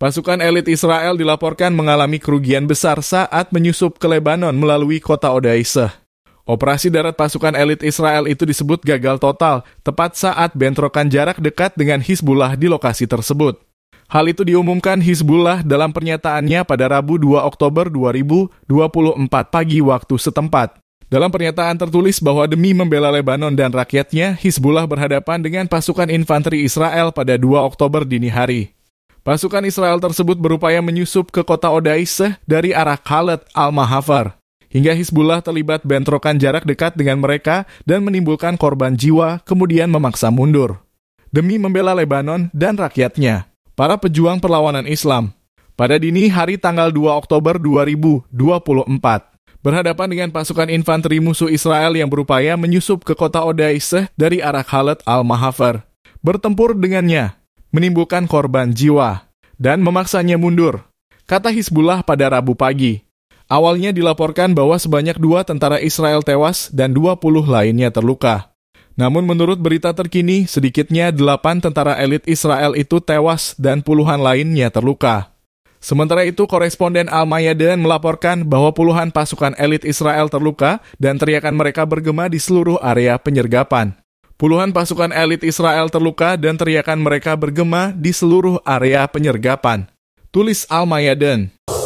Pasukan elit Israel dilaporkan mengalami kerugian besar saat menyusup ke Lebanon melalui kota Odaiseh. Operasi darat pasukan elit Israel itu disebut gagal total, tepat saat bentrokan jarak dekat dengan Hizbullah di lokasi tersebut. Hal itu diumumkan Hizbullah dalam pernyataannya pada Rabu 2 Oktober 2024 pagi waktu setempat. Dalam pernyataan tertulis bahwa demi membela Lebanon dan rakyatnya, Hizbullah berhadapan dengan pasukan infanteri Israel pada 2 Oktober dini hari. Pasukan Israel tersebut berupaya menyusup ke kota Odaiseh dari arah Khaled al-Mahafar. Hingga Hizbullah terlibat bentrokan jarak dekat dengan mereka dan menimbulkan korban jiwa, kemudian memaksa mundur. Demi membela Lebanon dan rakyatnya, para pejuang perlawanan Islam. Pada dini hari tanggal 2 Oktober 2024, berhadapan dengan pasukan infanteri musuh Israel yang berupaya menyusup ke kota Odaiseh dari arah Khaled al-Mahafar. Bertempur dengannya, menimbulkan korban jiwa dan memaksanya mundur, kata Hizbullah pada Rabu pagi. Awalnya dilaporkan bahwa sebanyak dua tentara Israel tewas dan 20 lainnya terluka. Namun menurut berita terkini, sedikitnya delapan tentara elit Israel itu tewas dan puluhan lainnya terluka. Sementara itu, koresponden Al-Mayaden melaporkan bahwa puluhan pasukan elit Israel terluka dan teriakan mereka bergema di seluruh area penyergapan. Puluhan pasukan elit Israel terluka dan teriakan mereka bergema di seluruh area penyergapan. Tulis al mayaden